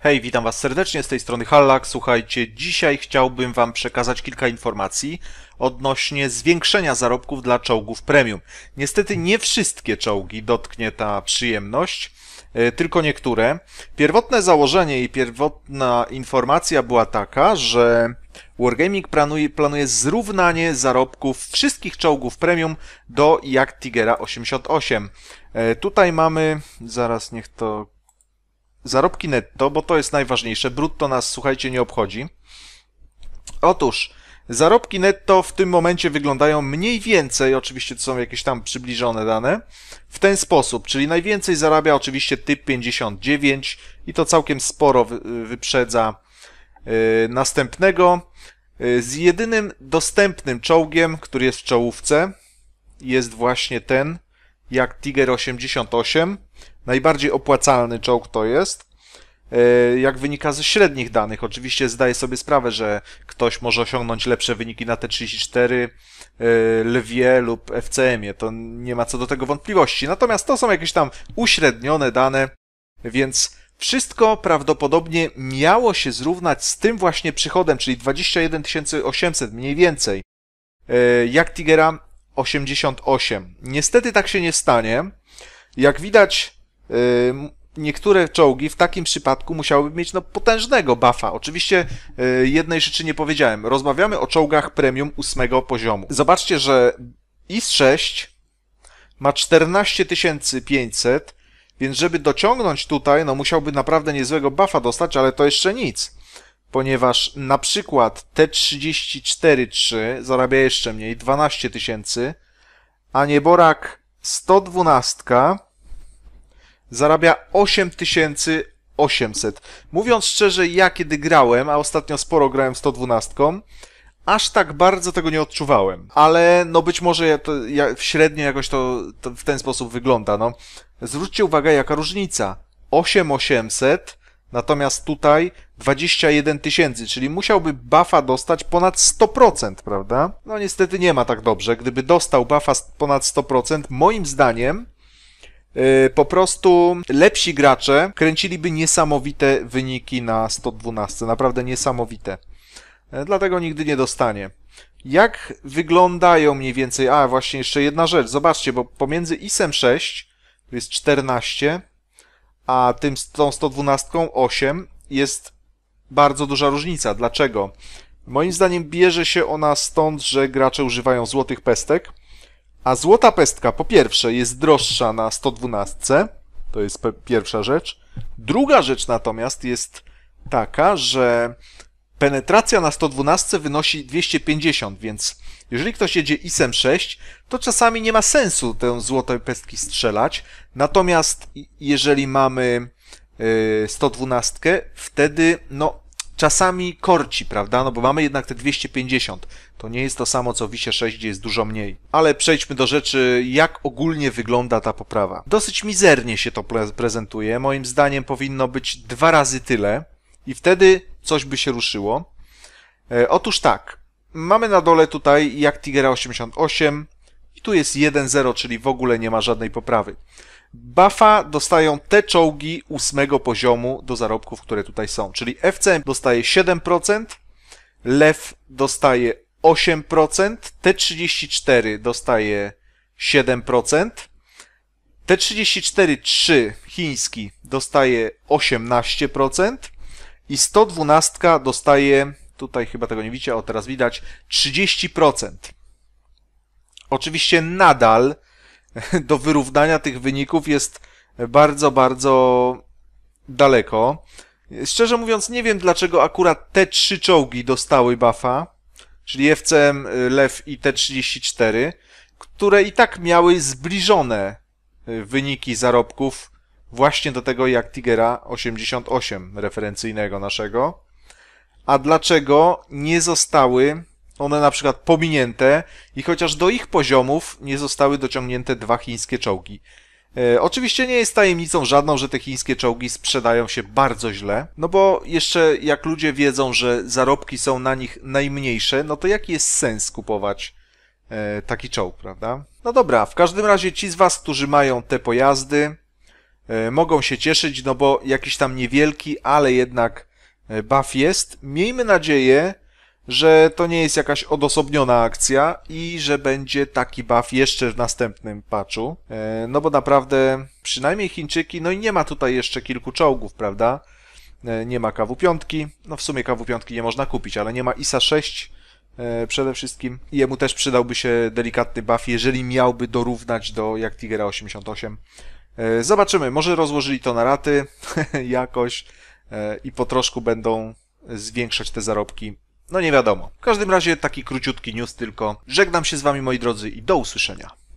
Hej, witam Was serdecznie z tej strony Hallak. Słuchajcie, dzisiaj chciałbym Wam przekazać kilka informacji odnośnie zwiększenia zarobków dla czołgów premium. Niestety nie wszystkie czołgi dotknie ta przyjemność, e, tylko niektóre. Pierwotne założenie i pierwotna informacja była taka, że Wargaming planuje, planuje zrównanie zarobków wszystkich czołgów premium do jak Tigera 88. E, tutaj mamy, zaraz niech to zarobki netto, bo to jest najważniejsze. Brutto nas, słuchajcie, nie obchodzi. Otóż zarobki netto w tym momencie wyglądają mniej więcej, oczywiście to są jakieś tam przybliżone dane, w ten sposób, czyli najwięcej zarabia oczywiście typ 59 i to całkiem sporo wyprzedza y, następnego. Y, z jedynym dostępnym czołgiem, który jest w czołówce, jest właśnie ten, jak Tiger 88. Najbardziej opłacalny czołg to jest, e, jak wynika ze średnich danych. Oczywiście zdaję sobie sprawę, że ktoś może osiągnąć lepsze wyniki na T34 e, Lwie lub FCM-ie. To nie ma co do tego wątpliwości. Natomiast to są jakieś tam uśrednione dane, więc wszystko prawdopodobnie miało się zrównać z tym właśnie przychodem, czyli 21 800 mniej więcej, e, jak Tigera 88. Niestety tak się nie stanie. Jak widać, niektóre czołgi w takim przypadku musiałyby mieć no, potężnego buffa. Oczywiście y, jednej rzeczy nie powiedziałem. Rozmawiamy o czołgach premium 8 poziomu. Zobaczcie, że IS-6 ma 14500, więc żeby dociągnąć tutaj, no musiałby naprawdę niezłego buffa dostać, ale to jeszcze nic. Ponieważ na przykład T34-3 zarabia jeszcze mniej, 12 tysięcy, a nieborak 112 zarabia 8800. Mówiąc szczerze, ja kiedy grałem, a ostatnio sporo grałem 112, aż tak bardzo tego nie odczuwałem. Ale no być może ja to, ja, średnio jakoś to, to w ten sposób wygląda. No. Zwróćcie uwagę, jaka różnica. 8800, natomiast tutaj 21 tysięcy, czyli musiałby buffa dostać ponad 100%, prawda? No niestety nie ma tak dobrze. Gdyby dostał buffa ponad 100%, moim zdaniem E, po prostu lepsi gracze kręciliby niesamowite wyniki na 112, naprawdę niesamowite. E, dlatego nigdy nie dostanie. Jak wyglądają mniej więcej, a właśnie jeszcze jedna rzecz, zobaczcie, bo pomiędzy ISem 6, to jest 14, a tym tą 112 8 jest bardzo duża różnica. Dlaczego? Moim zdaniem bierze się ona stąd, że gracze używają złotych pestek, a złota pestka po pierwsze jest droższa na 112, to jest pierwsza rzecz. Druga rzecz natomiast jest taka, że penetracja na 112 wynosi 250, więc jeżeli ktoś jedzie ISM 6, to czasami nie ma sensu tę złotą pestki strzelać. Natomiast jeżeli mamy 112, y, wtedy no czasami korci, prawda? No bo mamy jednak te 250. To nie jest to samo co w Wisie 6, gdzie jest dużo mniej. Ale przejdźmy do rzeczy, jak ogólnie wygląda ta poprawa. Dosyć mizernie się to prezentuje. Moim zdaniem powinno być dwa razy tyle i wtedy coś by się ruszyło. E, otóż tak, mamy na dole tutaj jak Tigera 88 i tu jest 1.0, czyli w ogóle nie ma żadnej poprawy. Buffa dostają te czołgi ósmego poziomu do zarobków, które tutaj są. Czyli FCM dostaje 7%, Lew dostaje 8%, T34 dostaje 7%, T34-3 chiński dostaje 18% i 112 dostaje, tutaj chyba tego nie widzicie, o teraz widać, 30%. Oczywiście nadal do wyrównania tych wyników jest bardzo, bardzo daleko. Szczerze mówiąc, nie wiem dlaczego akurat te trzy czołgi dostały buffa, czyli FCM, Lew i T-34, które i tak miały zbliżone y, wyniki zarobków właśnie do tego jak Tigera 88 referencyjnego naszego. A dlaczego nie zostały one na przykład pominięte i chociaż do ich poziomów nie zostały dociągnięte dwa chińskie czołgi. E, oczywiście nie jest tajemnicą żadną, że te chińskie czołgi sprzedają się bardzo źle, no bo jeszcze jak ludzie wiedzą, że zarobki są na nich najmniejsze, no to jaki jest sens kupować e, taki czołg, prawda? No dobra, w każdym razie ci z Was, którzy mają te pojazdy, e, mogą się cieszyć, no bo jakiś tam niewielki, ale jednak e, buff jest. Miejmy nadzieję, że to nie jest jakaś odosobniona akcja i że będzie taki buff jeszcze w następnym patchu. E, no bo naprawdę, przynajmniej Chińczyki, no i nie ma tutaj jeszcze kilku czołgów, prawda? E, nie ma KW5, no w sumie KW5 nie można kupić, ale nie ma ISA 6 e, przede wszystkim. Jemu też przydałby się delikatny buff, jeżeli miałby dorównać do jak Tigera 88. Zobaczymy, może rozłożyli to na raty jakoś i po troszku będą zwiększać te zarobki no nie wiadomo. W każdym razie taki króciutki news tylko. Żegnam się z wami moi drodzy i do usłyszenia.